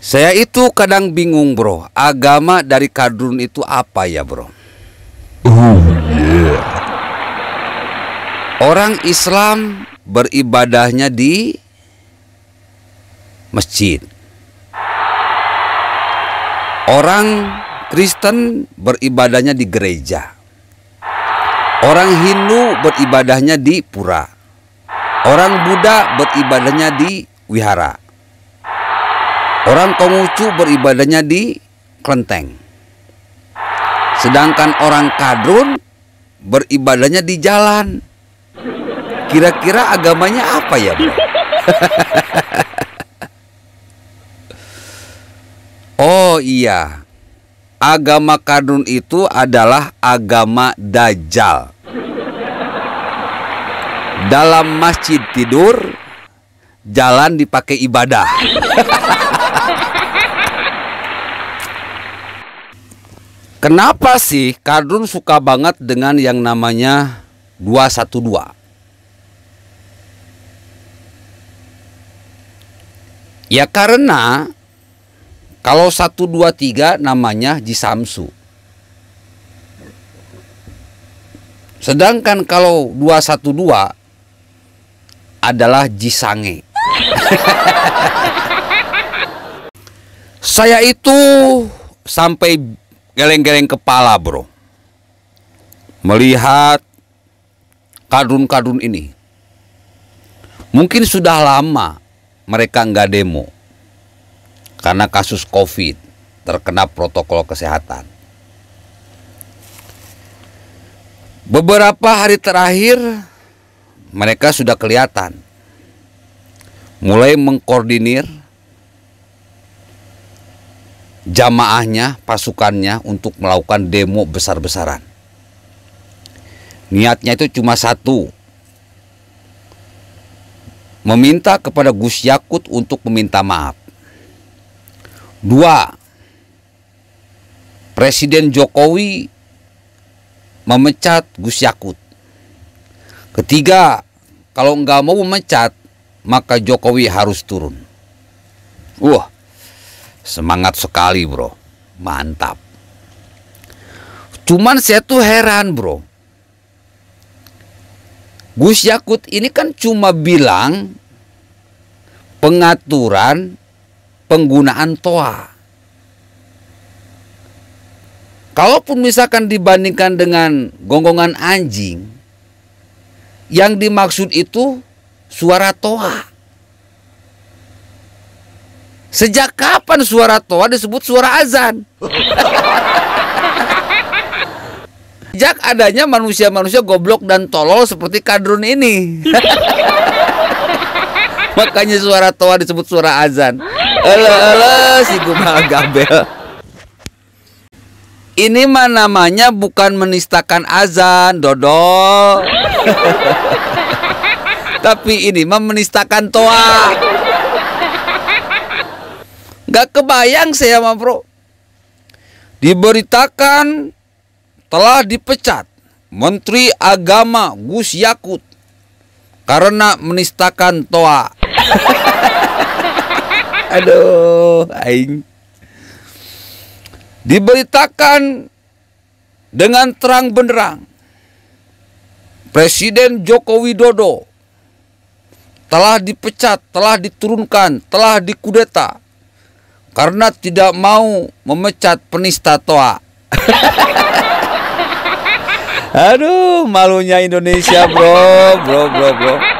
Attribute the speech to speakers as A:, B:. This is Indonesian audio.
A: Saya itu kadang bingung bro, agama dari kadrun itu apa ya bro? Oh, Orang Islam beribadahnya di masjid. Orang Kristen beribadahnya di gereja. Orang Hindu beribadahnya di pura. Orang Buddha beribadahnya di wihara. Orang Konghucu beribadahnya di kelenteng. Sedangkan orang Kadrun beribadahnya di jalan. Kira-kira agamanya apa ya, Bro? oh iya. Agama Kadrun itu adalah agama Dajjal. Dalam masjid tidur, jalan dipakai ibadah. Kenapa sih Kardun suka banget dengan yang namanya 212? Ya karena kalau 123 namanya Jisamsu. Sedangkan kalau 212 adalah Jisange. Saya itu sampai geleng-geleng kepala bro melihat kadun-kadun ini mungkin sudah lama mereka nggak demo karena kasus covid terkena protokol kesehatan beberapa hari terakhir mereka sudah kelihatan mulai mengkoordinir jamaahnya, pasukannya untuk melakukan demo besar-besaran. Niatnya itu cuma satu, meminta kepada Gus Yakut untuk meminta maaf. Dua, Presiden Jokowi memecat Gus Yakut. Ketiga, kalau nggak mau memecat, maka Jokowi harus turun. Wah, uh, Semangat sekali bro, mantap. Cuman saya tuh heran bro. Gus Yakut ini kan cuma bilang pengaturan penggunaan toa. Kalaupun misalkan dibandingkan dengan gonggongan anjing, yang dimaksud itu suara toa. Sejak kapan suara toa disebut suara azan? Sejak adanya manusia-manusia goblok dan tolol seperti kadrun ini. Makanya suara toa disebut suara azan. Ele ele si Gumal Gabel. Ini mah namanya bukan menistakan azan, dodol. Tapi ini mah menistakan toa. Gak kebayang saya mah bro Diberitakan telah dipecat Menteri Agama Gus Yakut Karena menistakan toa Aduh aing Diberitakan dengan terang benderang Presiden Joko Widodo telah dipecat, telah diturunkan, telah dikudeta karena tidak mau memecat penista toa. Aduh, malunya Indonesia, bro, bro, bro, bro.